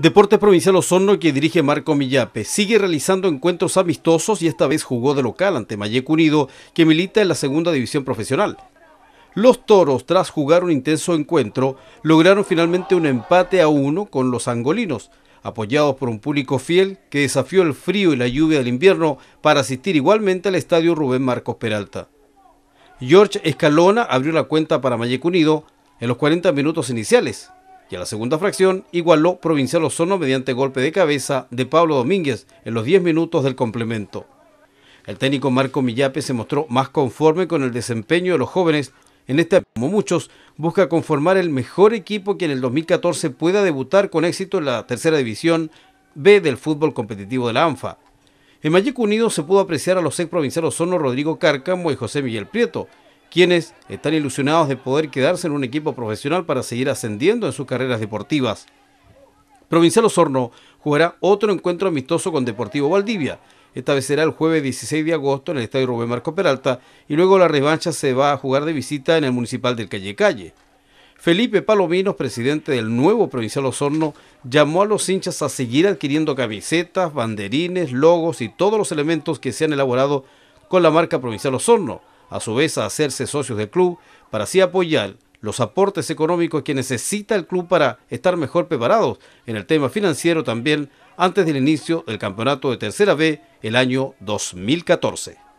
Deporte Provincial Osorno, que dirige Marco Millape, sigue realizando encuentros amistosos y esta vez jugó de local ante Mayeco Unido, que milita en la segunda división profesional. Los toros, tras jugar un intenso encuentro, lograron finalmente un empate a uno con los angolinos, apoyados por un público fiel que desafió el frío y la lluvia del invierno para asistir igualmente al estadio Rubén Marcos Peralta. George Escalona abrió la cuenta para Mayeco Unido en los 40 minutos iniciales, y a la segunda fracción igualó Provincial Ozono mediante golpe de cabeza de Pablo Domínguez en los 10 minutos del complemento. El técnico Marco Millape se mostró más conforme con el desempeño de los jóvenes en este, como muchos, busca conformar el mejor equipo que en el 2014 pueda debutar con éxito en la tercera división B del fútbol competitivo de la ANFA. En Mallico Unido se pudo apreciar a los ex Provincial Sono Rodrigo Cárcamo y José Miguel Prieto, quienes están ilusionados de poder quedarse en un equipo profesional para seguir ascendiendo en sus carreras deportivas. Provincial Osorno jugará otro encuentro amistoso con Deportivo Valdivia. Esta vez será el jueves 16 de agosto en el Estadio Rubén Marco Peralta y luego la revancha se va a jugar de visita en el Municipal del Calle Calle. Felipe Palominos, presidente del nuevo Provincial Osorno, llamó a los hinchas a seguir adquiriendo camisetas, banderines, logos y todos los elementos que se han elaborado con la marca Provincial Osorno a su vez a hacerse socios del club, para así apoyar los aportes económicos que necesita el club para estar mejor preparados en el tema financiero también antes del inicio del campeonato de Tercera B el año 2014.